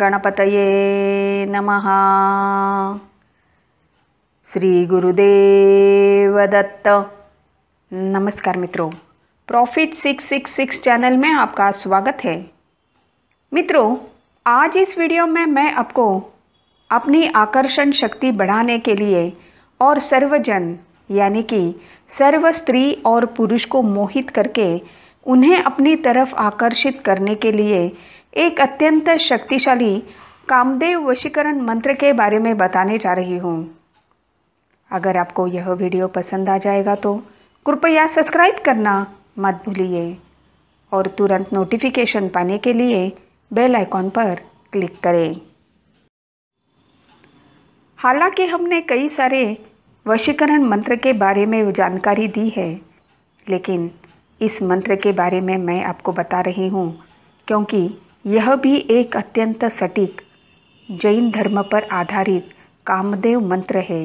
गणपत गण श्री गुरुदेव दत्त नमस्कार मित्रों प्रॉफिट 666 चैनल में आपका स्वागत है मित्रों आज इस वीडियो में मैं आपको अपनी आकर्षण शक्ति बढ़ाने के लिए और सर्वजन यानी कि सर्व स्त्री और पुरुष को मोहित करके उन्हें अपनी तरफ आकर्षित करने के लिए एक अत्यंत शक्तिशाली कामदेव वशीकरण मंत्र के बारे में बताने जा रही हूँ अगर आपको यह वीडियो पसंद आ जाएगा तो कृपया सब्सक्राइब करना मत भूलिए और तुरंत नोटिफिकेशन पाने के लिए बेल आइकॉन पर क्लिक करें हालांकि हमने कई सारे वशीकरण मंत्र के बारे में जानकारी दी है लेकिन इस मंत्र के बारे में मैं आपको बता रही हूँ क्योंकि यह भी एक अत्यंत सटीक जैन धर्म पर आधारित कामदेव मंत्र है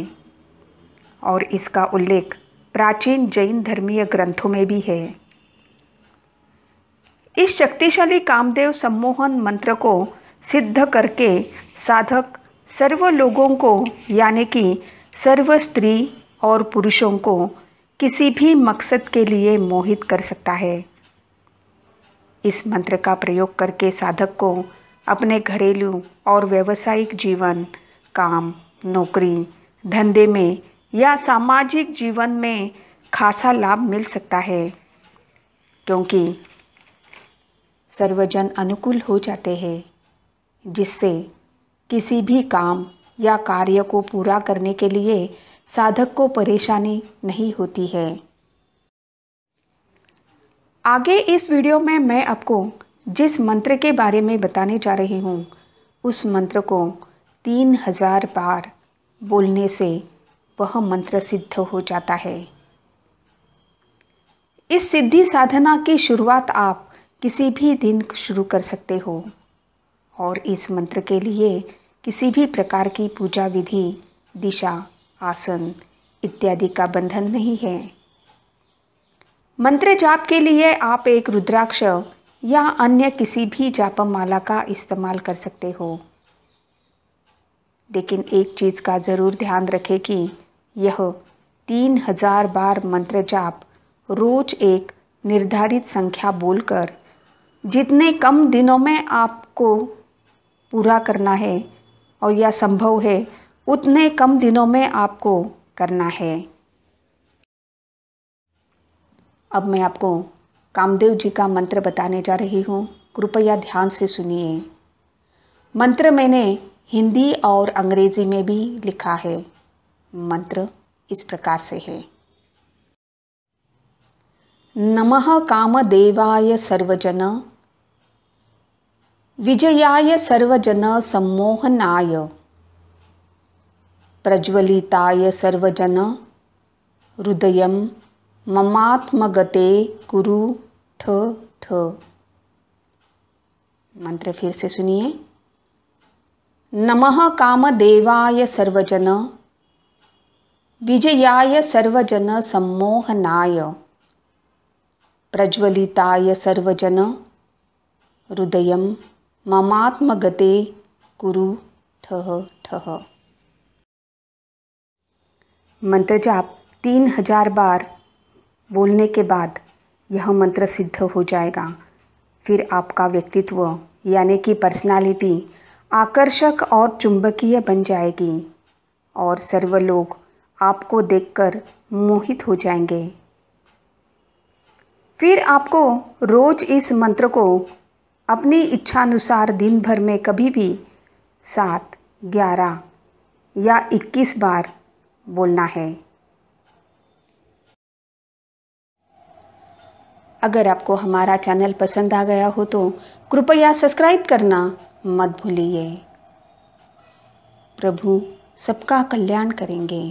और इसका उल्लेख प्राचीन जैन धर्मीय ग्रंथों में भी है इस शक्तिशाली कामदेव सम्मोहन मंत्र को सिद्ध करके साधक सर्व लोगों को यानी कि सर्व स्त्री और पुरुषों को किसी भी मकसद के लिए मोहित कर सकता है इस मंत्र का प्रयोग करके साधक को अपने घरेलू और व्यावसायिक जीवन काम नौकरी धंधे में या सामाजिक जीवन में खासा लाभ मिल सकता है क्योंकि सर्वजन अनुकूल हो जाते हैं जिससे किसी भी काम या कार्य को पूरा करने के लिए साधक को परेशानी नहीं होती है आगे इस वीडियो में मैं आपको जिस मंत्र के बारे में बताने जा रही हूँ उस मंत्र को तीन हजार बार बोलने से वह मंत्र सिद्ध हो जाता है इस सिद्धि साधना की शुरुआत आप किसी भी दिन शुरू कर सकते हो और इस मंत्र के लिए किसी भी प्रकार की पूजा विधि दिशा आसन इत्यादि का बंधन नहीं है मंत्र जाप के लिए आप एक रुद्राक्ष या अन्य किसी भी जाप माला का इस्तेमाल कर सकते हो लेकिन एक चीज़ का ज़रूर ध्यान रखें कि यह तीन हजार बार मंत्र जाप रोज एक निर्धारित संख्या बोलकर जितने कम दिनों में आपको पूरा करना है और यह संभव है उतने कम दिनों में आपको करना है अब मैं आपको कामदेव जी का मंत्र बताने जा रही हूँ कृपया ध्यान से सुनिए मंत्र मैंने हिंदी और अंग्रेजी में भी लिखा है मंत्र इस प्रकार से है नमः कामदेवाय सर्वजन विजयाय सर्वजन सम्मोहनाय प्रज्वलिताय सर्वजन हृदय ममात्मगते गुरु ठ ठ मंत्र फिर से सुनिए नमः कामदेवाय सर्वजन विजयाय सर्वजन सम्मोहनाय प्रज्वलिताय सर्वजन हृदय ममात्मगते कुरु ठह ठह मंत्र जाप तीन हजार बार बोलने के बाद यह मंत्र सिद्ध हो जाएगा फिर आपका व्यक्तित्व यानी कि पर्सनालिटी आकर्षक और चुंबकीय बन जाएगी और सर्व लोग आपको देखकर मोहित हो जाएंगे फिर आपको रोज इस मंत्र को अपनी इच्छानुसार दिन भर में कभी भी सात ग्यारह या इक्कीस बार बोलना है अगर आपको हमारा चैनल पसंद आ गया हो तो कृपया सब्सक्राइब करना मत भूलिए प्रभु सबका कल्याण करेंगे